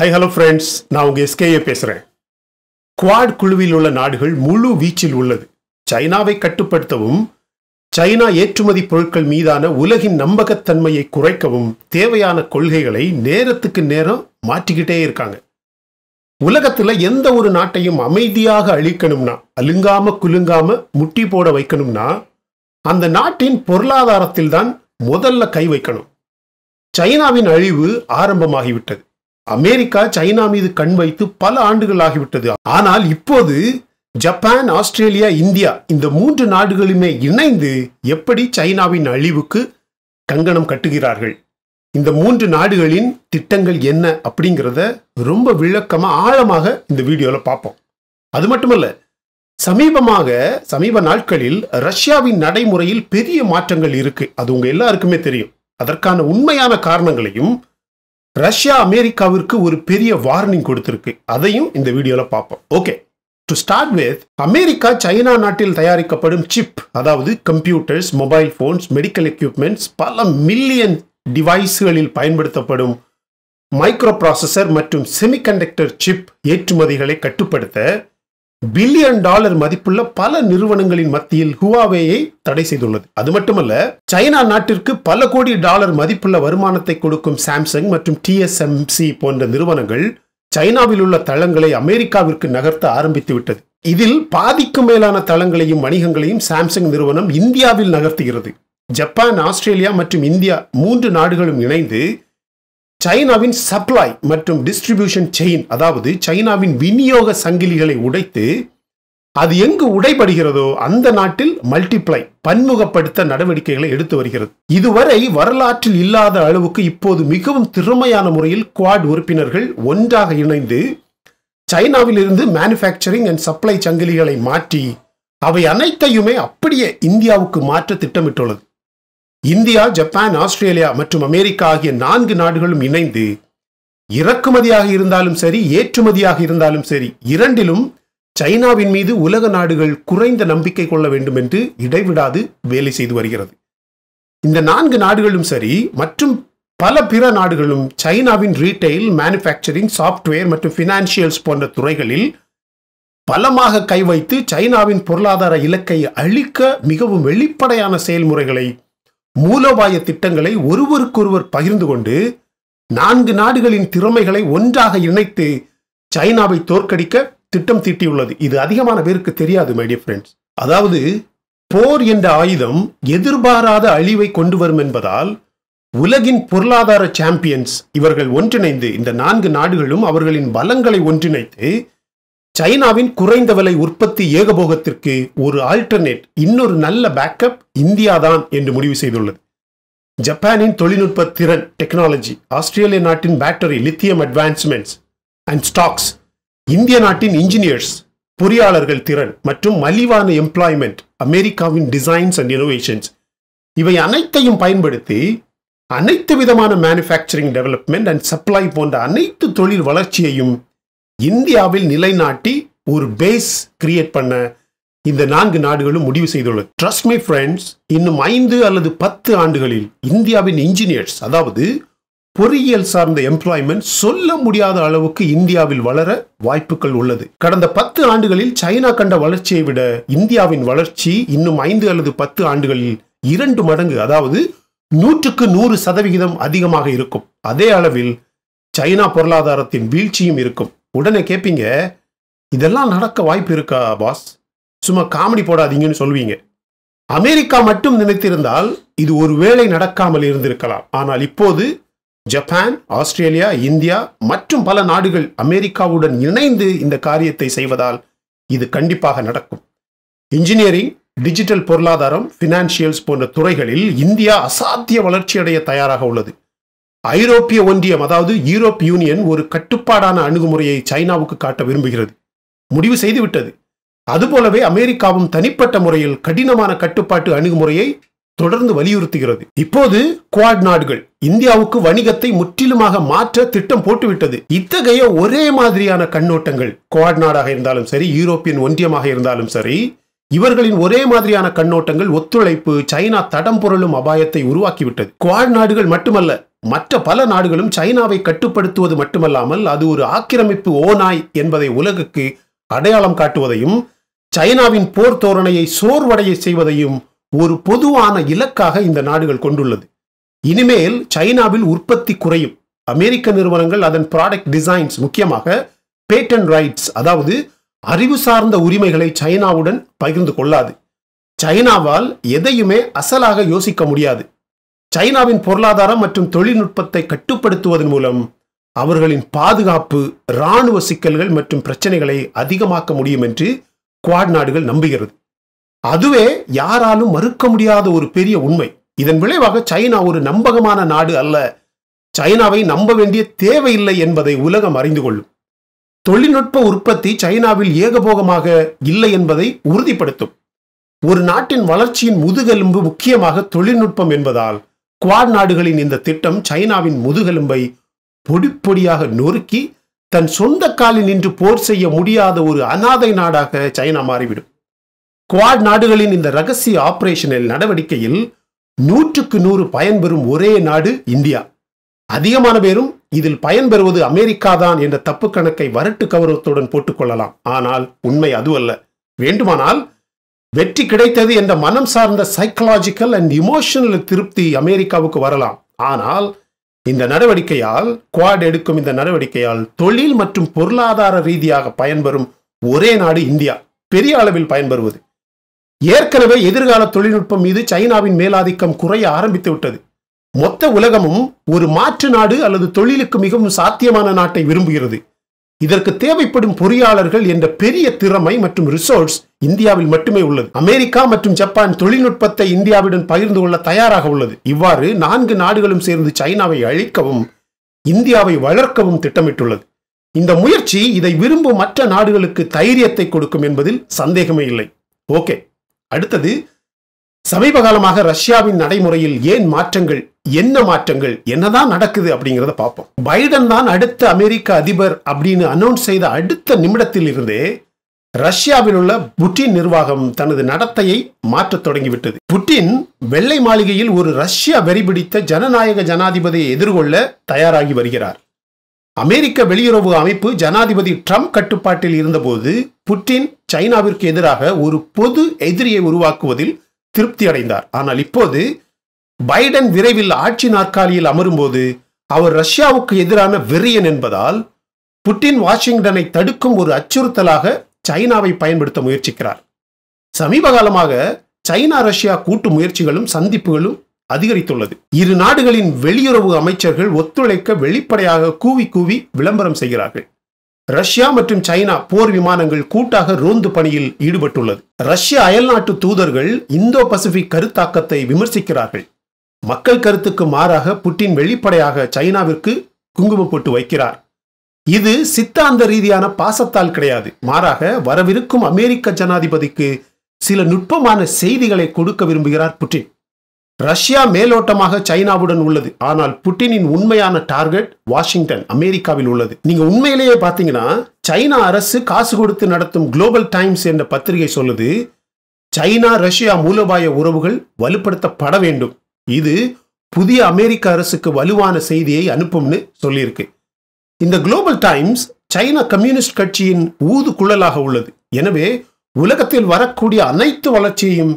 High hello friends நான் உங்கள் SKA பேசுகிறேன் குவாட் குழுவில் உள்ள நாடுகள் முழு வீச்சில் உள்ளது சைனாவை கட்டுப்படுத்தவும் சைனா ஏற்றுமதி பொருட்கள் மீதான உலகின் நம்பகத்தன்மையை குறைக்கவும் தேவையான கொள்கைகளை நேரத்துக்கு நேரம் மாற்றிக்கிட்டே இருக்காங்க உலகத்தில் எந்த ஒரு நாட்டையும் அமைதியாக அழிக்கணும்னா அழுங்காம குலுங்காம முட்டி போட வைக்கணும்னா அந்த நாட்டின் பொருளாதாரத்தில் தான் முதல்ல கை வைக்கணும் சைனாவின் அழிவு ஆரம்பமாகிவிட்டது அமெரிக்கா சைனா மீது கண் வைத்து பல ஆண்டுகள் ஆகிவிட்டது ஆனால் இப்போது ஜப்பான் ஆஸ்திரேலியா இந்தியா இந்த மூன்று நாடுகளுமே இணைந்து எப்படி சைனாவின் அழிவுக்கு கங்கணம் கட்டுகிறார்கள் இந்த மூன்று நாடுகளின் திட்டங்கள் என்ன அப்படிங்கிறத ரொம்ப விளக்கமாக ஆழமாக இந்த வீடியோவில் பார்ப்போம் அது மட்டுமல்ல சமீபமாக சமீப நாட்களில் ரஷ்யாவின் நடைமுறையில் பெரிய மாற்றங்கள் இருக்கு அது உங்க எல்லாருக்குமே தெரியும் அதற்கான உண்மையான காரணங்களையும் ரஷ்யா அமெரிக்காவிற்கு ஒரு பெரிய வார்னிங் கொடுத்துருக்கு அதையும் இந்த வீடியோவில் பார்ப்போம் okay to start with America China நாட்டில் தயாரிக்கப்படும் சிப் அதாவது computers mobile phones medical equipments பல மில்லியன் டிவைஸ்களில் பயன்படுத்தப்படும் மைக்ரோ ப்ராசஸர் மற்றும் செமிகண்டக்டர் சிப் ஏற்றுமதிகளை கட்டுப்படுத்த பில்லியன் டாலர் மதிப்புள்ள பல நிறுவனங்களின் மத்தியில் ஹுவாவேயை தடை செய்துள்ளது அது மட்டுமல்ல சைனா நாட்டிற்கு பல கோடி டாலர் மதிப்புள்ள வருமானத்தை கொடுக்கும் சாம்சங் மற்றும் டிஎஸ்எம்சி போன்ற நிறுவனங்கள் சைனாவில் உள்ள தளங்களை அமெரிக்காவிற்கு நகர்த்த ஆரம்பித்து விட்டது இதில் பாதிக்கும் மேலான தளங்களையும் வணிகங்களையும் சாம்சங் நிறுவனம் இந்தியாவில் நகர்த்துகிறது ஜப்பான் ஆஸ்திரேலியா மற்றும் இந்தியா மூன்று நாடுகளும் இணைந்து சைனாவின் சப்ளை மற்றும் டிஸ்ட்ரிபியூஷன் செயின் அதாவது சைனாவின் விநியோக சங்கிலிகளை உடைத்து அது எங்கு உடைபடுகிறதோ அந்த நாட்டில் மல்டிப்ளை பன்முகப்படுத்த நடவடிக்கைகளை எடுத்து வருகிறது இதுவரை வரலாற்றில் இல்லாத அளவுக்கு இப்போது மிகவும் திறமையான முறையில் குவாட் உறுப்பினர்கள் ஒன்றாக இணைந்து சைனாவிலிருந்து மேனுஃபேக்சரிங் அண்ட் சப்ளை சங்கிலிகளை மாற்றி அவை அனைத்தையுமே அப்படியே இந்தியாவுக்கு மாற்ற திட்டமிட்டுள்ளது இந்தியா ஜப்பான் ஆஸ்திரேலியா மற்றும் அமெரிக்கா ஆகிய நான்கு நாடுகளும் இணைந்து இறக்குமதியாக இருந்தாலும் சரி ஏற்றுமதியாக இருந்தாலும் சரி இரண்டிலும் சைனாவின் மீது உலக நாடுகள் குறைந்த நம்பிக்கை கொள்ள வேண்டும் என்று இடைவிடாது வேலை செய்து வருகிறது இந்த நான்கு நாடுகளும் சரி மற்றும் பல பிற நாடுகளும் சைனாவின் ரீட்டைல் மேனுஃபேக்சரிங் சாஃப்ட்வேர் மற்றும் ஃபினான்சியல்ஸ் போன்ற துறைகளில் பலமாக கைவைத்து சைனாவின் பொருளாதார இலக்கை அழிக்க மிகவும் வெளிப்படையான செயல்முறைகளை மூலோபாய திட்டங்களை ஒருவருக்கொருவர் பகிர்ந்து கொண்டு நான்கு நாடுகளின் திறமைகளை ஒன்றாக இணைத்து சைனாவை தோற்கடிக்க திட்டம் தீட்டியுள்ளது இது அதிகமான பேருக்கு தெரியாது மைடிய ஃப்ரெண்ட்ஸ் அதாவது போர் என்ற ஆயுதம் எதிர்பாராத அழிவை கொண்டு வரும் என்பதால் உலகின் பொருளாதார சாம்பியன்ஸ் இவர்கள் ஒன்றிணைந்து இந்த நான்கு நாடுகளும் அவர்களின் பலங்களை ஒன்றிணைத்து சைனாவின் குறைந்த விலை உற்பத்தி ஏகபோகத்திற்கு ஒரு ஆல்டர்னேட் இன்னொரு நல்ல பேக்கப் இந்தியா தான் என்று முடிவு செய்துள்ளது ஜப்பானின் தொழில்நுட்ப திறன் டெக்னாலஜி ஆஸ்திரேலிய நாட்டின் battery lithium advancements and stocks இந்திய நாட்டின் இன்ஜினியர்ஸ் பொறியாளர்கள் திறன் மற்றும் மலிவான எம்ப்ளாய்மெண்ட் அமெரிக்காவின் டிசைன்ஸ் அண்ட் இனோவேஷன்ஸ் இவை அனைத்தையும் பயன்படுத்தி அனைத்து விதமான மேனுஃபேக்சரிங் டெவலப்மெண்ட் அண்ட் சப்ளை போன்ற அனைத்து தொழில் வளர்ச்சியையும் இந்தியாவில் நிலைநாட்டி ஒரு பேஸ் கிரியேட் பண்ண இந்த நான்கு நாடுகளும் முடிவு செய்துள்ளது ட்ரஸ்ட் மை ஃப்ரெண்ட்ஸ் இன்னும் ஐந்து அல்லது பத்து ஆண்டுகளில் இந்தியாவின் இன்ஜினியர்ஸ் அதாவது பொறியியல் சார்ந்த எம்ப்ளாய்மெண்ட் சொல்ல முடியாத அளவுக்கு இந்தியாவில் வளர வாய்ப்புகள் உள்ளது கடந்த பத்து ஆண்டுகளில் சைனா கண்ட வளர்ச்சியை விட இந்தியாவின் வளர்ச்சி இன்னும் ஐந்து அல்லது பத்து ஆண்டுகளில் இரண்டு மடங்கு அதாவது நூற்றுக்கு நூறு சதவிகிதம் அதிகமாக இருக்கும் அதே அளவில் சைனா பொருளாதாரத்தின் வீழ்ச்சியும் இருக்கும் உடனே கேட்பீங்க இதெல்லாம் நடக்க வாய்ப்பு இருக்கா பாஸ் சும்மா காமெடி போடாதீங்கன்னு சொல்வீங்க அமெரிக்கா மட்டும் நினைத்திருந்தால் இது ஒருவேளை நடக்காமல் இருந்திருக்கலாம் ஆனால் இப்போது ஜப்பான் ஆஸ்திரேலியா இந்தியா மற்றும் பல நாடுகள் அமெரிக்காவுடன் இணைந்து இந்த காரியத்தை செய்வதால் இது கண்டிப்பாக நடக்கும் இன்ஜினியரிங் டிஜிட்டல் பொருளாதாரம் ஃபினான்சியல்ஸ் போன்ற துறைகளில் இந்தியா அசாத்திய வளர்ச்சியடைய தயாராக உள்ளது ஐரோப்பிய ஒன்றியம் அதாவது யூரோப் யூனியன் ஒரு கட்டுப்பாடான அணுகுமுறையை சைனாவுக்கு காட்ட விரும்புகிறது முடிவு செய்துவிட்டது அதுபோலவே அமெரிக்காவும் தனிப்பட்ட முறையில் கடினமான கட்டுப்பாட்டு அணுகுமுறையை தொடர்ந்து வலியுறுத்துகிறது இப்போது குவாட் நாடுகள் இந்தியாவுக்கு வணிகத்தை முற்றிலுமாக மாற்ற திட்டம் போட்டுவிட்டது இத்தகைய ஒரே மாதிரியான கண்ணோட்டங்கள் குவாட் நாடாக இருந்தாலும் சரி யூரோப்பியன் ஒன்றியமாக இருந்தாலும் சரி இவர்களின் ஒரே மாதிரியான கண்ணோட்டங்கள் ஒத்துழைப்பு சைனா தடம் பொருளும் அபாயத்தை உருவாக்கிவிட்டது குவாட் நாடுகள் மட்டுமல்ல மற்ற பல நாடுகளும் சைனாவை கட்டுப்படுத்துவது மட்டுமல்லாமல் அது ஒரு ஆக்கிரமிப்பு ஓநாய் என்பதை உலகுக்கு அடையாளம் காட்டுவதையும் சைனாவின் போர் தோரணையை சோர்வடைய செய்வதையும் ஒரு பொதுவான இலக்காக இந்த நாடுகள் கொண்டுள்ளது இனிமேல் சைனாவில் உற்பத்தி குறையும் அமெரிக்க நிறுவனங்கள் அதன் ப்ராடக்ட் டிசைன்ஸ் முக்கியமாக பேட்டன் ரைட்ஸ் அதாவது அறிவு சார்ந்த உரிமைகளை சைனாவுடன் பகிர்ந்து கொள்ளாது சைனாவால் எதையுமே அசலாக யோசிக்க முடியாது சைனாவின் பொருளாதாரம் மற்றும் தொழில்நுட்பத்தை கட்டுப்படுத்துவதன் மூலம் அவர்களின் பாதுகாப்பு இராணுவ சிக்கல்கள் மற்றும் பிரச்சனைகளை அதிகமாக்க முடியும் என்று குவாட் நாடுகள் நம்புகிறது அதுவே யாராலும் மறுக்க முடியாத ஒரு பெரிய உண்மை இதன் விளைவாக சைனா ஒரு நம்பகமான நாடு அல்ல சைனாவை நம்ப வேண்டிய தேவையில்லை என்பதை உலகம் அறிந்து கொள்ளும் தொழில்நுட்ப உற்பத்தி சைனாவில் ஏகபோகமாக இல்லை என்பதை உறுதிப்படுத்தும் ஒரு நாட்டின் வளர்ச்சியின் முதுகெலும்பு முக்கியமாக தொழில்நுட்பம் என்பதால் குவாட் நாடுகளின் இந்த திட்டம் சைனாவின் முதுகெலும்பை பொடிப்பொடியாக நொறுக்கி தன் சொந்த காலில் நின்று போர் செய்ய முடியாத ஒரு அனாதை நாடாக சைனா மாறிவிடும் குவாட் நாடுகளின் இந்த ரகசிய ஆபரேஷனில் நடவடிக்கையில் நூற்றுக்கு நூறு பயன்பெறும் ஒரே நாடு இந்தியா அதிகமான பேரும் இதில் பயன்பெறுவது அமெரிக்கா தான் என்ற தப்பு கணக்கை வரட்டு கௌரவத்துடன் போட்டுக்கொள்ளலாம் ஆனால் உண்மை அதுவல்ல வேண்டுமானால் வெற்றி கிடைத்தது என்ற மனம் சார்ந்த சைக்கலாஜிக்கல் அண்ட் இமோஷனல் திருப்தி அமெரிக்காவுக்கு வரலாம் ஆனால் இந்த நடவடிக்கையால் குவாட் எடுக்கும் இந்த நடவடிக்கையால் தொழில் மற்றும் பொருளாதார ரீதியாக பயன்பெறும் ஒரே நாடு இந்தியா பெரிய அளவில் பயன்பெறுவது ஏற்கனவே எதிர்கால தொழில்நுட்பம் மீது சைனாவின் மேலாதிக்கம் குறைய ஆரம்பித்து விட்டது மொத்த உலகமும் ஒரு மாற்று நாடு அல்லது தொழிலுக்கு மிகவும் சாத்தியமான நாட்டை விரும்புகிறது இதற்கு தேவைப்படும் பொறியாளர்கள் என்ற பெரிய திறமை மற்றும் ரிசோர்ஸ் இந்தியாவில் மட்டுமே உள்ளது அமெரிக்கா மற்றும் ஜப்பான் தொழில்நுட்பத்தை இந்தியாவுடன் பகிர்ந்து கொள்ள தயாராக உள்ளது இவ்வாறு நான்கு நாடுகளும் சேர்ந்து சைனாவை அழிக்கவும் இந்தியாவை வளர்க்கவும் திட்டமிட்டுள்ளது இந்த முயற்சி இதை விரும்பும் மற்ற நாடுகளுக்கு தைரியத்தை கொடுக்கும் என்பதில் சந்தேகமே இல்லை ஓகே அடுத்தது சமீப காலமாக ரஷ்யாவின் நடைமுறையில் ஏன் மாற்றங்கள் என்ன மாற்றங்கள் என்னதான் நடக்குது அப்படிங்கிறத பார்ப்போம் பைடன் தான் அடுத்த அமெரிக்க அதிபர் அப்படின்னு அனௌன்ஸ் செய்த அடுத்த நிமிடத்தில் இருந்தே ரஷ்யாவில் உள்ள புட்டின் நிர்வாகம் தனது நடத்தையை மாற்றத் தொடங்கிவிட்டது புட்டின் வெள்ளை மாளிகையில் ஒரு ரஷ்யா வெறிபிடித்த ஜனநாயக ஜனாதிபதியை எதிர்கொள்ள தயாராகி வருகிறார் அமெரிக்க வெளியுறவு அமைப்பு ஜனாதிபதி ட்ரம்ப் கட்டுப்பாட்டில் இருந்தபோது புட்டின் சைனாவிற்கு எதிராக ஒரு பொது எதிரியை உருவாக்குவதில் திருப்தி அடைந்தார் ஆனால் இப்போது பைடன் விரைவில் ஆட்சி நாற்காலியில் அமரும்போது அவர் ரஷ்யாவுக்கு எதிரான வெறியன் என்பதால் புட்டின் வாஷிங்டனை தடுக்கும் ஒரு அச்சுறுத்தலாக சைனாவை பயன்படுத்த முயற்சிக்கிறார் சமீப காலமாக சைனா ரஷ்யா கூட்டு முயற்சிகளும் சந்திப்புகளும் அதிகரித்துள்ளது இரு நாடுகளின் வெளியுறவு அமைச்சர்கள் ஒத்துழைக்க வெளிப்படையாக கூவி கூவி விளம்பரம் செய்கிறார்கள் ரஷ்யா மற்றும் சைனா போர் விமானங்கள் கூட்டாக ரோந்து பணியில் ஈடுபட்டுள்ளது ரஷ்ய அயல்நாட்டு தூதர்கள் இந்தோ பசிபிக் கருத்தாக்கத்தை விமர்சிக்கிறார்கள் மக்கள் கருத்துக்கு மாறாக புட்டின் வெளிப்படையாக சைனாவிற்கு குங்குமம் போட்டு வைக்கிறார் இது சித்தாந்த ரீதியான பாசத்தால் கிடையாது மாறாக வரவிருக்கும் அமெரிக்க ஜனாதிபதிக்கு சில நுட்பமான செய்திகளை கொடுக்க விரும்புகிறார் புட்டின் ரஷ்யா மேலோட்டமாக சைனாவுடன் உள்ளது ஆனால் புட்டினின் உண்மையான டார்கெட் வாஷிங்டன் அமெரிக்காவில் உள்ளது நீங்க உண்மையிலேயே பாத்தீங்கன்னா சைனா அரசு காசு கொடுத்து நடத்தும் குளோபல் டைம்ஸ் என்ற பத்திரிகை சொல்லுது சைனா ரஷ்யா மூலோபாய உறவுகள் வலுப்படுத்தப்பட வேண்டும் இது புதிய அமெரிக்க அரசுக்கு வலுவான செய்தியை அனுப்பும்னு சொல்லியிருக்கு இந்த குளோபல் டைம்ஸ் சைனா கம்யூனிஸ்ட் கட்சியின் ஊது குழலாக உள்ளது எனவே உலகத்தில் வரக்கூடிய அனைத்து வளர்ச்சியையும்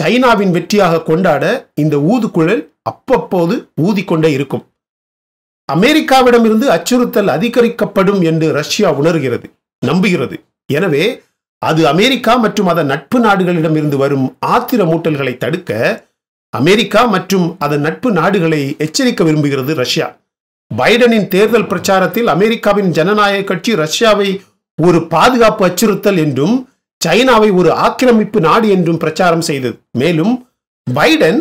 சைனாவின் வெற்றியாக கொண்டாட இந்த ஊது குழல் அப்பப்போது ஊதிக்கொண்டே இருக்கும் அமெரிக்காவிடமிருந்து அச்சுறுத்தல் அதிகரிக்கப்படும் என்று ரஷ்யா உணர்கிறது நம்புகிறது எனவே அது அமெரிக்கா மற்றும் அதன் நட்பு நாடுகளிடமிருந்து வரும் ஆத்திரமூட்டல்களை தடுக்க அமெரிக்கா மற்றும் அதன் நட்பு நாடுகளை எச்சரிக்க விரும்புகிறது ரஷ்யா பைடனின் தேர்தல் பிரச்சாரத்தில் அமெரிக்காவின் ஜனநாயக கட்சி ரஷ்யாவை ஒரு பாதுகாப்பு அச்சுறுத்தல் என்றும் சைனாவை ஒரு ஆக்கிரமிப்பு நாடு என்றும் பிரச்சாரம் செய்தது மேலும் பைடன்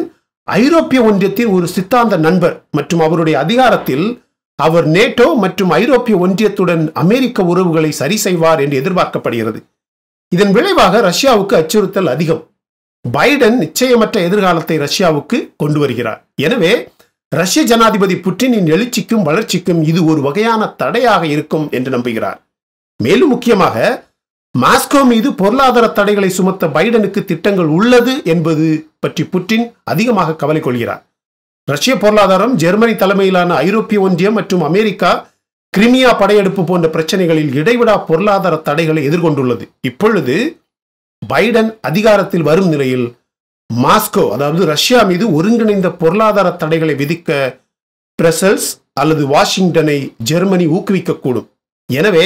ஐரோப்பிய ஒன்றியத்தின் ஒரு சித்தாந்த நண்பர் மற்றும் அவருடைய அதிகாரத்தில் அவர் நேட்டோ மற்றும் ஐரோப்பிய ஒன்றியத்துடன் அமெரிக்க உறவுகளை சரி செய்வார் என்று எதிர்பார்க்கப்படுகிறது இதன் விளைவாக ரஷ்யாவுக்கு அச்சுறுத்தல் அதிகம் பைடன் நிச்சயமற்ற எதிர்காலத்தை ரஷ்யாவுக்கு கொண்டு வருகிறார் எனவே ரஷ்ய ஜனாதிபதி புட்டினின் எழுச்சிக்கும் வளர்ச்சிக்கும் இது ஒரு வகையான தடையாக இருக்கும் என்று நம்புகிறார் மேலும் முக்கியமாக மாஸ்கோ மீது பொருளாதார தடைகளை சுமத்த பைடனுக்கு திட்டங்கள் உள்ளது என்பது பற்றி புட்டின் அதிகமாக கவலை கொள்கிறார் ரஷ்ய பொருளாதாரம் ஜெர்மனி தலைமையிலான ஐரோப்பிய ஒன்றியம் மற்றும் அமெரிக்கா கிரிமியா படையெடுப்பு போன்ற பிரச்சனைகளில் இடைவிடா பொருளாதார தடைகளை எதிர்கொண்டுள்ளது இப்பொழுது பைடன் அதிகாரத்தில் வரும் நிலையில் மாஸ்கோ அதாவது ரஷ்யா மீது ஒருங்கிணைந்த பொருளாதார தடைகளை விதிக்க பிரசல்ஸ் அல்லது வாஷிங்டனை ஜெர்மனி ஊக்குவிக்கக்கூடும் எனவே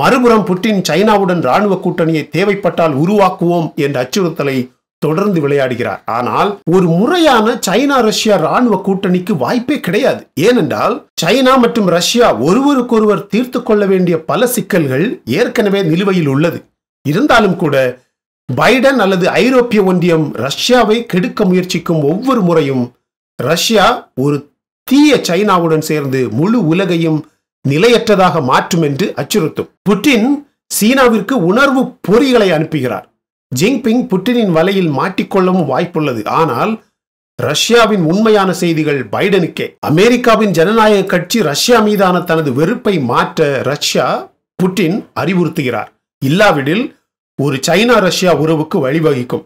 மறுபுறம் புட்டின் சைனாவுடன் ராணுவ கூட்டணியை தேவைப்பட்டால் உருவாக்குவோம் என்ற அச்சுறுத்தலை தொடர்ந்து விளையாடுகிறார் ஆனால் ஒரு முறையான சைனா ரஷ்யா ராணுவ கூட்டணிக்கு வாய்ப்பே கிடையாது ஏனென்றால் சைனா மற்றும் ரஷ்யா ஒருவருக்கொருவர் தீர்த்து கொள்ள வேண்டிய பல சிக்கல்கள் ஏற்கனவே நிலுவையில் உள்ளது இருந்தாலும் கூட பைடன் அல்லது ஐரோப்பிய ஒன்றியம் ரஷ்யாவை கெடுக்க முயற்சிக்கும் ஒவ்வொரு முறையும் ரஷ்யா ஒரு தீய சைனாவுடன் சேர்ந்து முழு உலகையும் நிலையற்றதாக மாற்றும் என்று அச்சுறுத்தும் புட்டின் சீனாவிற்கு உணர்வு பொறிகளை அனுப்புகிறார் ஜிங்பிங் புட்டினின் வலையில் மாட்டிக்கொள்ளவும் வாய்ப்புள்ளது ஆனால் ரஷ்யாவின் உண்மையான செய்திகள் பைடனுக்கே அமெரிக்காவின் ஜனநாயக கட்சி ரஷ்யா மீதான தனது வெறுப்பை மாற்ற ரஷ்யா புட்டின் அறிவுறுத்துகிறார் இல்லாவிடில் ஒரு சைனா ரஷ்யா உறவுக்கு வழிவகிக்கும்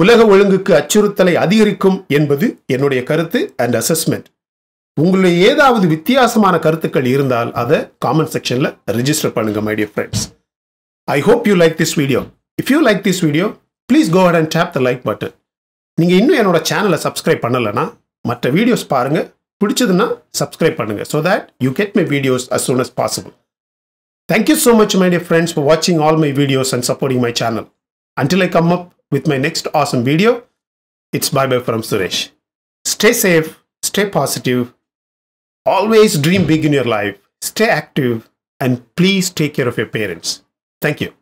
உலக ஒழுங்குக்கு அச்சுறுத்தலை அதிகரிக்கும் என்பது என்னுடைய கருத்து அண்ட் அசஸ்மெண்ட் உங்களுடைய ஏதாவது வித்தியாசமான கருத்துக்கள் இருந்தால் அதை காமெண்ட் செக்ஷனில் ரிஜிஸ்டர் பண்ணுங்க my dear friends I hope you like this video if you like this video please go at and tap the like button நீங்கள் இன்னும் என்னோட சேனலை சப்ஸ்கிரைப் பண்ணலைன்னா மற்ற வீடியோஸ் பாருங்கள் பிடிச்சதுன்னா சப்ஸ்கிரைப் பண்ணுங்கள் so that you get my videos as soon as possible Thank you so much my dear friends for watching all my videos and supporting my channel. Until I come up with my next awesome video, it's bye bye from Suresh. Stay safe, stay positive, always dream big in your life, stay active and please take care of your parents. Thank you.